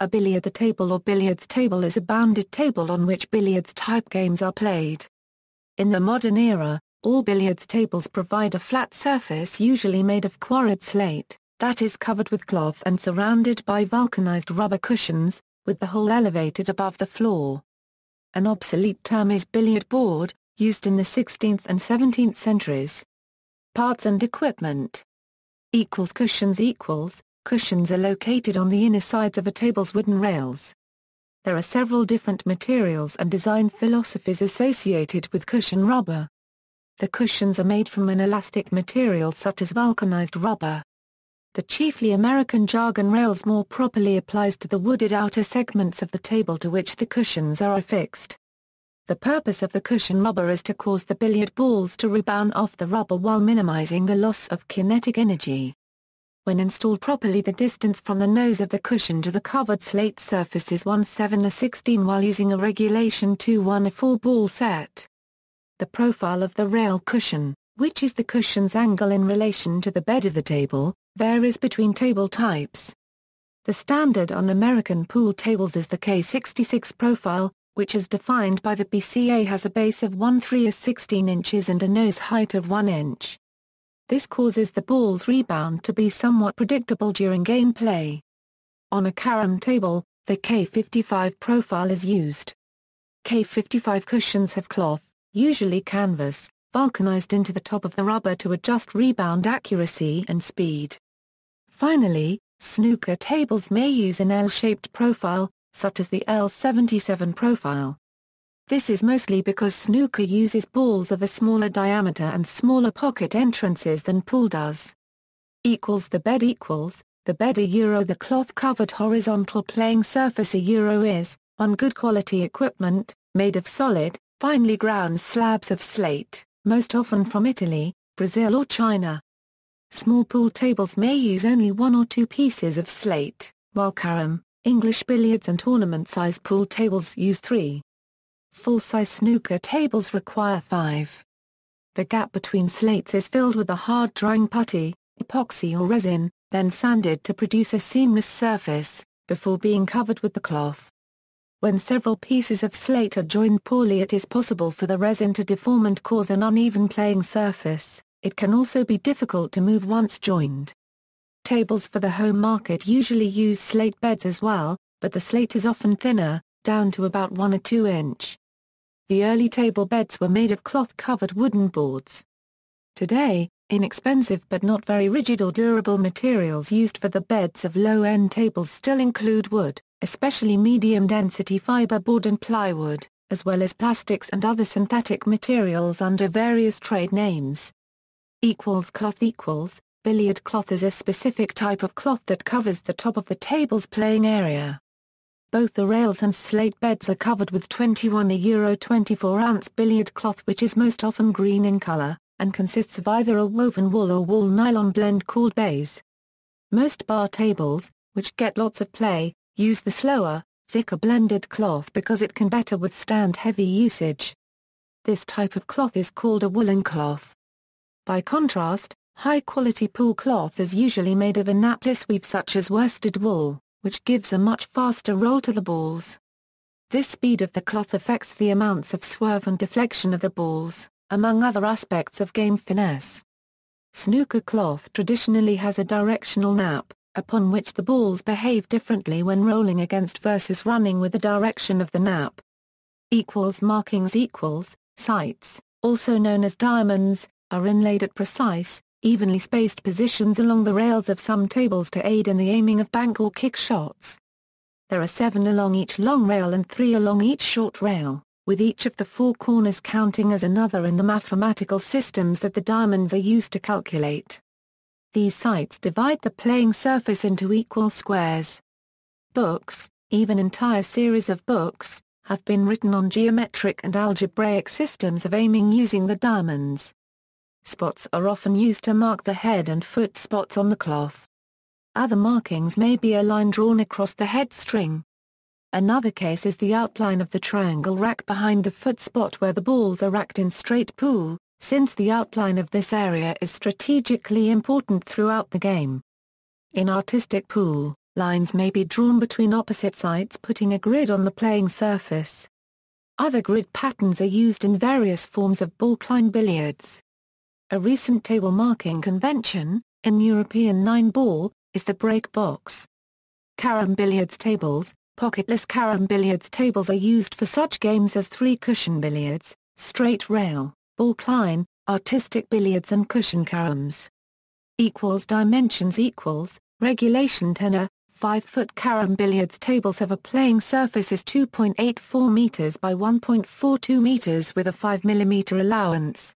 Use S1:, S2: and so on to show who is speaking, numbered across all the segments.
S1: A billiard table or billiards table is a bounded table on which billiards-type games are played. In the modern era, all billiards tables provide a flat surface usually made of quarried slate, that is covered with cloth and surrounded by vulcanized rubber cushions, with the whole elevated above the floor. An obsolete term is billiard board, used in the 16th and 17th centuries. Parts and equipment equals cushions equals Cushions are located on the inner sides of a table's wooden rails. There are several different materials and design philosophies associated with cushion rubber. The cushions are made from an elastic material such as vulcanized rubber. The chiefly American jargon rails more properly applies to the wooded outer segments of the table to which the cushions are affixed. The purpose of the cushion rubber is to cause the billiard balls to rebound off the rubber while minimizing the loss of kinetic energy. When installed properly the distance from the nose of the cushion to the covered slate surface is 1 7 a 16 while using a regulation 2 1 a 4 ball set. The profile of the rail cushion, which is the cushion's angle in relation to the bed of the table, varies between table types. The standard on American pool tables is the K66 profile, which as defined by the BCA has a base of 1 3 is 16 inches and a nose height of 1 inch. This causes the ball's rebound to be somewhat predictable during gameplay. On a carom table, the K55 profile is used. K55 cushions have cloth, usually canvas, vulcanized into the top of the rubber to adjust rebound accuracy and speed. Finally, snooker tables may use an L-shaped profile, such as the L77 profile. This is mostly because snooker uses balls of a smaller diameter and smaller pocket entrances than pool does. Equals the bed equals, the bed a euro the cloth covered horizontal playing surface a euro is, on good quality equipment, made of solid, finely ground slabs of slate, most often from Italy, Brazil or China. Small pool tables may use only one or two pieces of slate, while carom, English billiards and tournament-sized pool tables use three. Full-size snooker tables require five. The gap between slates is filled with a hard-drying putty, epoxy or resin, then sanded to produce a seamless surface, before being covered with the cloth. When several pieces of slate are joined poorly it is possible for the resin to deform and cause an uneven playing surface, it can also be difficult to move once joined. Tables for the home market usually use slate beds as well, but the slate is often thinner, down to about 1 or 2 inch. The early table beds were made of cloth-covered wooden boards. Today, inexpensive but not very rigid or durable materials used for the beds of low-end tables still include wood, especially medium-density fiberboard and plywood, as well as plastics and other synthetic materials under various trade names. Equals cloth equals, billiard cloth is a specific type of cloth that covers the top of the table's playing area. Both the rails and slate beds are covered with 21 a euro 24 ounce billiard cloth which is most often green in color, and consists of either a woven wool or wool nylon blend called baize. Most bar tables, which get lots of play, use the slower, thicker blended cloth because it can better withstand heavy usage. This type of cloth is called a woolen cloth. By contrast, high-quality pool cloth is usually made of a napless weave such as worsted wool which gives a much faster roll to the balls. This speed of the cloth affects the amounts of swerve and deflection of the balls, among other aspects of game finesse. Snooker cloth traditionally has a directional nap, upon which the balls behave differently when rolling against versus running with the direction of the nap. Equals markings equals, sights, also known as diamonds, are inlaid at precise, evenly spaced positions along the rails of some tables to aid in the aiming of bank or kick shots. There are seven along each long rail and three along each short rail, with each of the four corners counting as another in the mathematical systems that the diamonds are used to calculate. These sites divide the playing surface into equal squares. Books, even entire series of books, have been written on geometric and algebraic systems of aiming using the diamonds. Spots are often used to mark the head and foot spots on the cloth. Other markings may be a line drawn across the head string. Another case is the outline of the triangle rack behind the foot spot where the balls are racked in straight pool, since the outline of this area is strategically important throughout the game. In artistic pool, lines may be drawn between opposite sides putting a grid on the playing surface. Other grid patterns are used in various forms of ball-cline billiards. A recent table marking convention, in European nine ball, is the break box. Carom billiards tables, pocketless carom billiards tables are used for such games as three cushion billiards, straight rail, ball climb, artistic billiards and cushion caroms. Equals dimensions equals, regulation tenor, 5-foot carom billiards tables have a playing surface is 2.84 meters by 1.42 meters with a 5 mm allowance.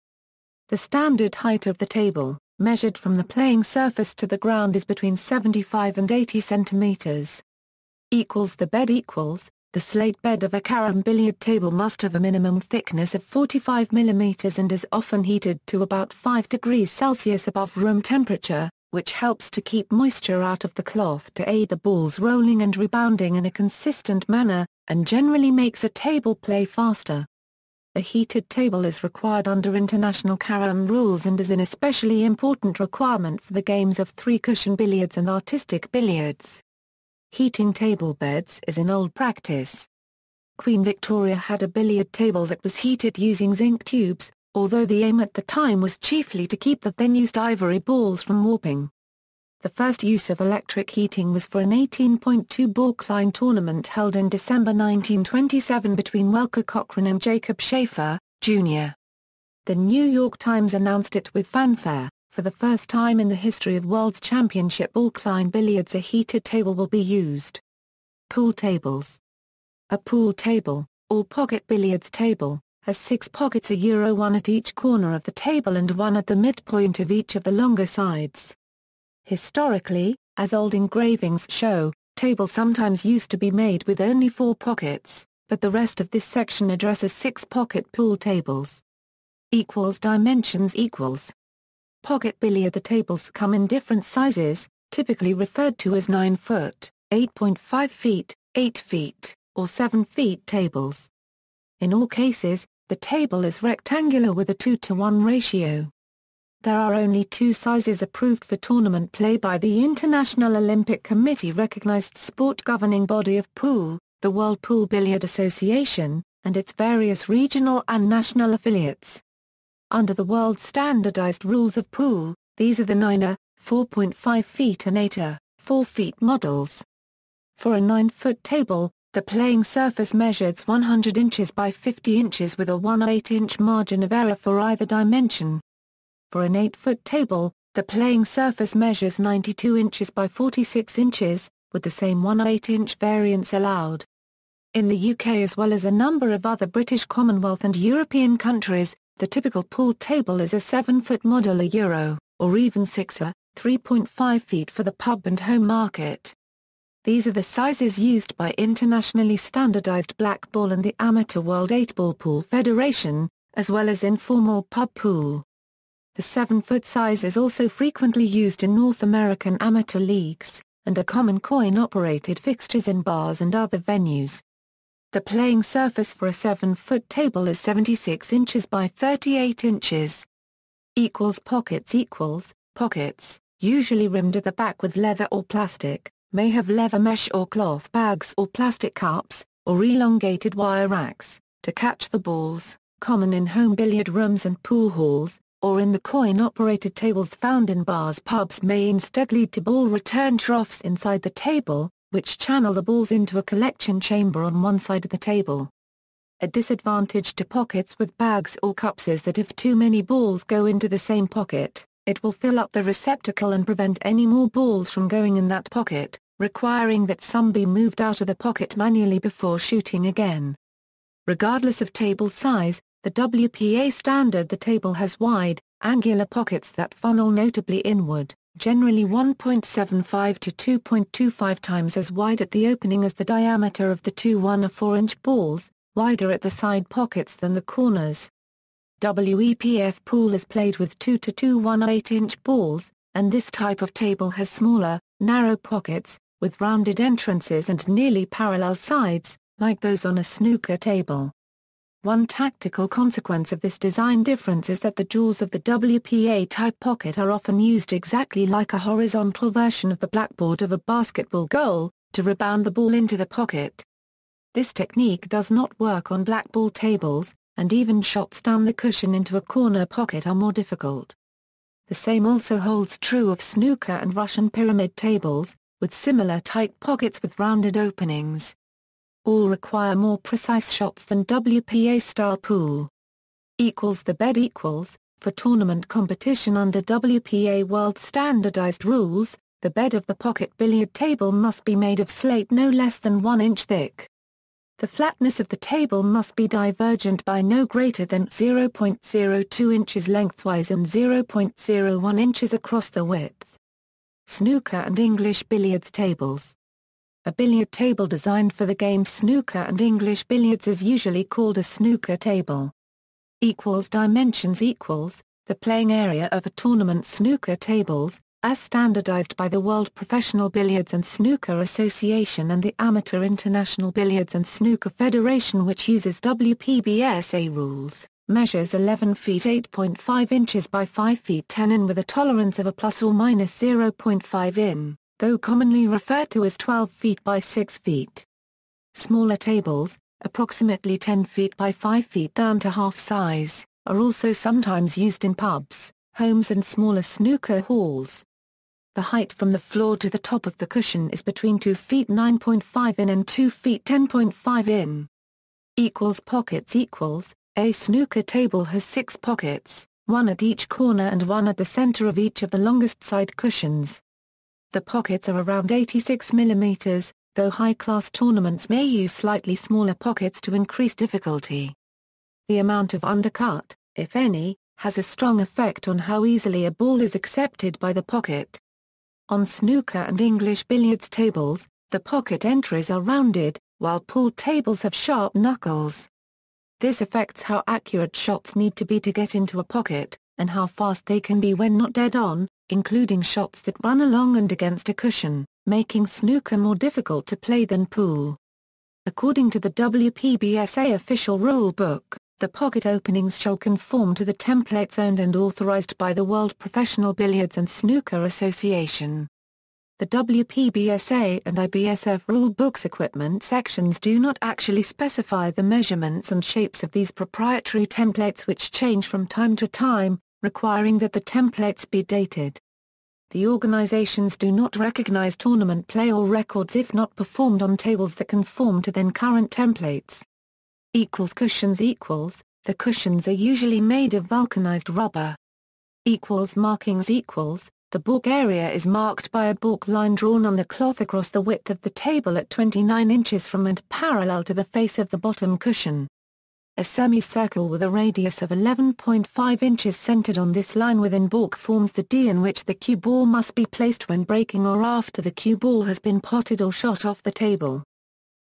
S1: The standard height of the table, measured from the playing surface to the ground is between 75 and 80 centimeters. Equals the bed equals, the slate bed of a carom billiard table must have a minimum thickness of 45 millimeters and is often heated to about 5 degrees Celsius above room temperature, which helps to keep moisture out of the cloth to aid the ball's rolling and rebounding in a consistent manner, and generally makes a table play faster. A heated table is required under international carom rules and is an especially important requirement for the games of three-cushion billiards and artistic billiards. Heating table beds is an old practice. Queen Victoria had a billiard table that was heated using zinc tubes, although the aim at the time was chiefly to keep the then-used ivory balls from warping. The first use of electric heating was for an 18.2 Borkline tournament held in December 1927 between Welker Cochran and Jacob Schaefer, Jr. The New York Times announced it with fanfare, for the first time in the history of World's Championship Borkline billiards a heated table will be used. Pool tables A pool table, or pocket billiards table, has six pockets a euro one at each corner of the table and one at the midpoint of each of the longer sides. Historically, as old engravings show, tables sometimes used to be made with only four pockets, but the rest of this section addresses six pocket pool tables. Equals dimensions equals. Pocket billiard The tables come in different sizes, typically referred to as 9 foot, 8.5 feet, 8 feet, or 7 feet tables. In all cases, the table is rectangular with a 2 to 1 ratio. There are only two sizes approved for tournament play by the International Olympic Committee recognized sport governing body of pool, the World Pool Billiard Association, and its various regional and national affiliates. Under the world standardized rules of pool, these are the 9er, uh, 4.5 feet and 8er, uh, 4 feet models. For a 9-foot table, the playing surface measures 100 inches by 50 inches with a 1 8-inch margin of error for either dimension. For an 8-foot table, the playing surface measures 92 inches by 46 inches, with the same 1 8-inch variance allowed. In the UK as well as a number of other British Commonwealth and European countries, the typical pool table is a 7-foot model a euro, or even 6er, 3.5 feet for the pub and home market. These are the sizes used by internationally standardized black ball and the Amateur World 8-Ball Pool Federation, as well as informal pub pool. The seven-foot size is also frequently used in North American amateur leagues, and a common coin-operated fixtures in bars and other venues. The playing surface for a 7-foot table is 76 inches by 38 inches. Equals pockets equals, pockets, usually rimmed at the back with leather or plastic, may have leather mesh or cloth bags or plastic cups, or elongated wire racks, to catch the balls, common in home billiard rooms and pool halls, or in the coin-operated tables found in bars pubs may instead lead to ball return troughs inside the table, which channel the balls into a collection chamber on one side of the table. A disadvantage to pockets with bags or cups is that if too many balls go into the same pocket, it will fill up the receptacle and prevent any more balls from going in that pocket, requiring that some be moved out of the pocket manually before shooting again. Regardless of table size, the WPA standard the table has wide, angular pockets that funnel notably inward, generally 1.75 to 2.25 times as wide at the opening as the diameter of the two 1 or 4 inch balls, wider at the side pockets than the corners. WEPF pool is played with 2 to 2 1 8 inch balls, and this type of table has smaller, narrow pockets, with rounded entrances and nearly parallel sides, like those on a snooker table. One tactical consequence of this design difference is that the jaws of the WPA-type pocket are often used exactly like a horizontal version of the blackboard of a basketball goal, to rebound the ball into the pocket. This technique does not work on blackball tables, and even shots down the cushion into a corner pocket are more difficult. The same also holds true of snooker and Russian pyramid tables, with similar tight pockets with rounded openings all require more precise shots than WPA-style pool. Equals the bed equals, for tournament competition under WPA World Standardized Rules, the bed of the pocket billiard table must be made of slate no less than 1 inch thick. The flatness of the table must be divergent by no greater than 0.02 inches lengthwise and 0.01 inches across the width. Snooker and English billiards tables a billiard table designed for the game snooker and English billiards is usually called a snooker table. Equals dimensions equals, the playing area of a tournament snooker tables, as standardized by the World Professional Billiards and Snooker Association and the Amateur International Billiards and Snooker Federation which uses WPBSA rules, measures 11 feet 8.5 inches by 5 feet 10 in with a tolerance of a plus or minus 0.5 in though commonly referred to as 12 feet by 6 feet. Smaller tables, approximately 10 feet by 5 feet down to half size, are also sometimes used in pubs, homes and smaller snooker halls. The height from the floor to the top of the cushion is between 2 feet 9.5 in and 2 feet 10.5 in. Equals pockets equals, a snooker table has six pockets, one at each corner and one at the center of each of the longest side cushions. The pockets are around 86 mm, though high-class tournaments may use slightly smaller pockets to increase difficulty. The amount of undercut, if any, has a strong effect on how easily a ball is accepted by the pocket. On snooker and English billiards tables, the pocket entries are rounded, while pool tables have sharp knuckles. This affects how accurate shots need to be to get into a pocket, and how fast they can be when not dead on, including shots that run along and against a cushion, making snooker more difficult to play than pool. According to the WPBSA official rule book, the pocket openings shall conform to the templates owned and authorized by the World Professional Billiards and Snooker Association. The WPBSA and IBSF rule books equipment sections do not actually specify the measurements and shapes of these proprietary templates which change from time to time, requiring that the templates be dated. The organizations do not recognize tournament play or records if not performed on tables that conform to then current templates. Equals cushions equals, the cushions are usually made of vulcanized rubber. Equals markings equals, the balk area is marked by a balk line drawn on the cloth across the width of the table at 29 inches from and parallel to the face of the bottom cushion. A semicircle with a radius of 11.5 inches centered on this line within balk forms the D in which the cue ball must be placed when breaking or after the cue ball has been potted or shot off the table.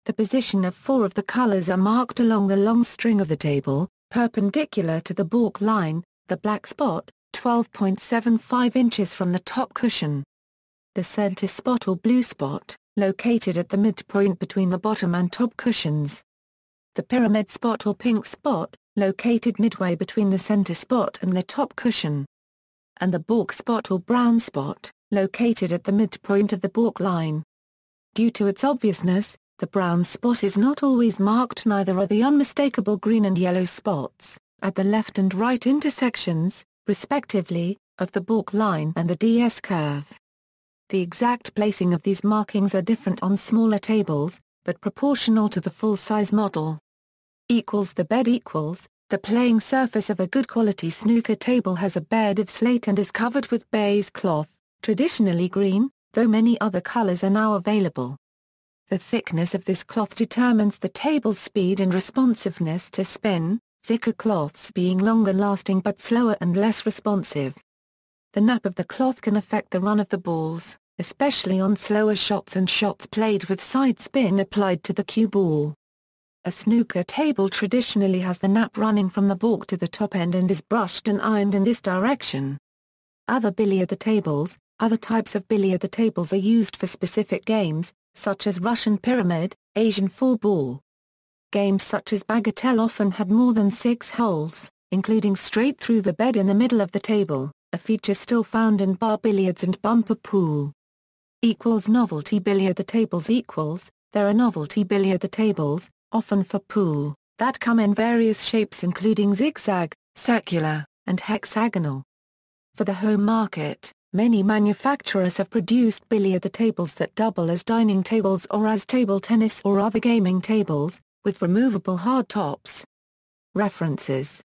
S1: The position of four of the colors are marked along the long string of the table, perpendicular to the balk line, the black spot, 12.75 inches from the top cushion. The center spot or blue spot, located at the midpoint between the bottom and top cushions, the pyramid spot or pink spot, located midway between the center spot and the top cushion, and the balk spot or brown spot, located at the midpoint of the balk line. Due to its obviousness, the brown spot is not always marked neither are the unmistakable green and yellow spots, at the left and right intersections, respectively, of the balk line and the DS curve. The exact placing of these markings are different on smaller tables, but proportional to the full-size model equals the bed equals, the playing surface of a good quality snooker table has a bed of slate and is covered with baize cloth, traditionally green, though many other colors are now available. The thickness of this cloth determines the table's speed and responsiveness to spin, thicker cloths being longer lasting but slower and less responsive. The nap of the cloth can affect the run of the balls, especially on slower shots and shots played with side spin applied to the cue ball. A snooker table traditionally has the nap running from the balk to the top end and is brushed and ironed in this direction. Other billiard tables, other types of billiard tables are used for specific games, such as Russian pyramid, Asian four ball. Games such as bagatelle often had more than six holes, including straight through the bed in the middle of the table, a feature still found in bar billiards and bumper pool. Equals novelty billiard tables equals, there are novelty billiard tables, often for pool, that come in various shapes including zigzag, circular, and hexagonal. For the home market, many manufacturers have produced billiard tables that double as dining tables or as table tennis or other gaming tables, with removable hard tops. References